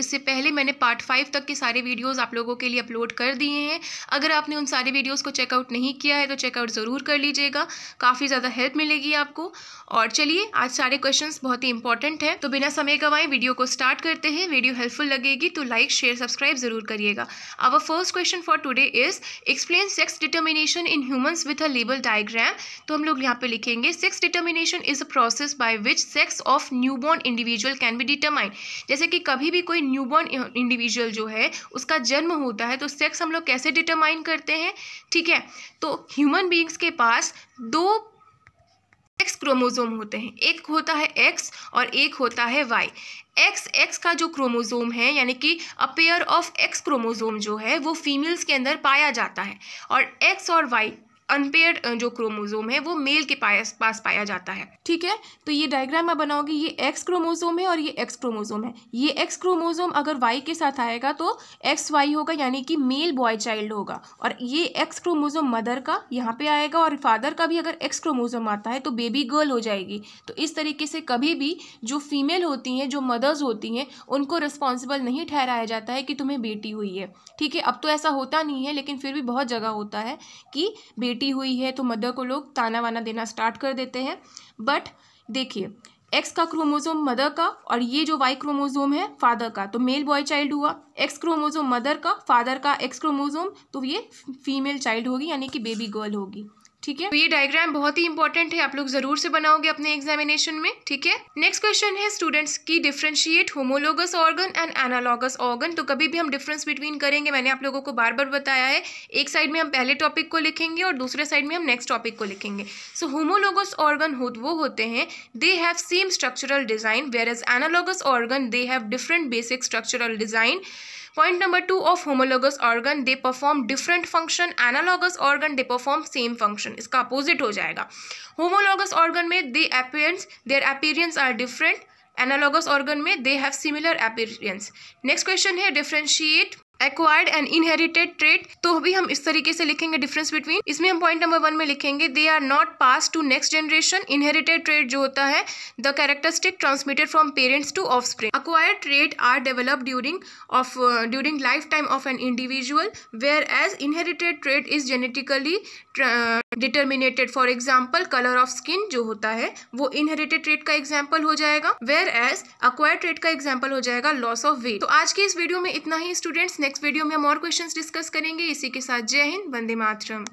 इससे पहले मैंने पार्ट फाइव तक के सारे वीडियोस आप लोगों के लिए अपलोड कर दिए हैं अगर आपने उन सारे वीडियोस को चेकआउट नहीं किया है तो चेकआउट ज़रूर कर लीजिएगा काफ़ी ज़्यादा हेल्प मिलेगी आपको और चलिए आज सारे क्वेश्चन बहुत ही इंपॉर्टेंट हैं तो बिना समय गवाएं वीडियो को स्टार्ट करते हैं वीडियो हेल्पफुल लगेगी तो लाइक शेयर सब्सक्राइब जरूर करिएगा our first question for today is explain sex determination in humans with a label diagram तो हम लोग यहाँ पे लिखेंगे sex determination is a process by which sex of born individual can be determined जैसे कि कभी भी कोई न्यूबॉर्न इंडिविजुअल जो है उसका जन्म होता है तो सेक्स हम लोग कैसे डिटरमाइन करते हैं ठीक है तो ह्यूमन बींग्स के पास दो एक्स क्रोमोजोम होते हैं एक होता है एक्स और एक होता है वाई एक्स एक्स का जो क्रोमोजोम है यानी कि अपेयर ऑफ एक्स क्रोमोजोम जो है वो फीमेल्स के अंदर पाया जाता है और एक्स और वाई अनपेयर जो क्रोमोजोम है वो मेल के पास पास पाया जाता है ठीक है तो ये डायग्राम आप बनाओगे ये एक्स क्रोमोजोम है और ये एक्स क्रोमोजोम है ये एक्स क्रोमोजोम अगर वाई के साथ आएगा तो एक्स वाई होगा यानी कि मेल बॉय चाइल्ड होगा और ये एक्स क्रोमोजोम मदर का यहाँ पे आएगा और फादर का भी अगर एक्स क्रोमोजोम आता है तो बेबी गर्ल हो जाएगी तो इस तरीके से कभी भी जो फीमेल होती हैं जो मदर्स होती हैं उनको रिस्पॉन्सिबल नहीं ठहराया जाता है कि तुम्हें बेटी हुई है ठीक है अब तो ऐसा होता नहीं है लेकिन फिर भी बहुत जगह होता है कि बेटी बेटी हुई है तो मदर को लोग ताना वाना देना स्टार्ट कर देते हैं बट देखिए एक्स का क्रोमोजोम मदर का और ये जो वाई क्रोमोजोम है फादर का तो मेल बॉय चाइल्ड हुआ एक्स क्रोमोजोम मदर का फादर का एक्स क्रोमोजोम तो ये फीमेल चाइल्ड होगी यानी कि बेबी गर्ल होगी ठीक है तो ये डायग्राम बहुत ही इंपॉर्टेंट है आप लोग जरूर से बनाओगे अपने एग्जामिनेशन में ठीक है नेक्स्ट क्वेश्चन है स्टूडेंट्स की differentiate homologous organ and analogous organ तो कभी भी हम डिफरेंस बिटवीन करेंगे मैंने आप लोगों को बार बार बताया है एक साइड में हम पहले टॉपिक को लिखेंगे और दूसरे साइड में हम नेक्स्ट टॉपिक को लिखेंगे सो होमोलोगस ऑर्गन हो वो होते हैं they have same structural design whereas analogous organ they have different basic structural design point number two of homologous organ they perform different function analogous organ they perform same function इसका opposite हो जाएगा homologous organ में they appearance their appearance are different analogous organ में they have similar appearance next question है differentiate acquired and inherited trait तो भी हम इस तरीके से लिखेंगे डिफरेंस बिटवीन इसमें हम पॉइंट नंबर वन में लिखेंगे they are not pass to next generation inherited trait जो होता है the characteristic transmitted from parents to offspring acquired trait are develop during of during life time of an individual whereas inherited trait is genetically determinated for example colour of skin जो होता है वो inherited trade का example हो जाएगा whereas acquired trait का example हो जाएगा लॉस ऑफ वेट तो आज के इस वीडियो में इतना ही स्टूडेंट्स नेक्स्ट वीडियो में हम और क्वेश्चंस डिस्कस करेंगे इसी के साथ जय हिंद वंदे मातरम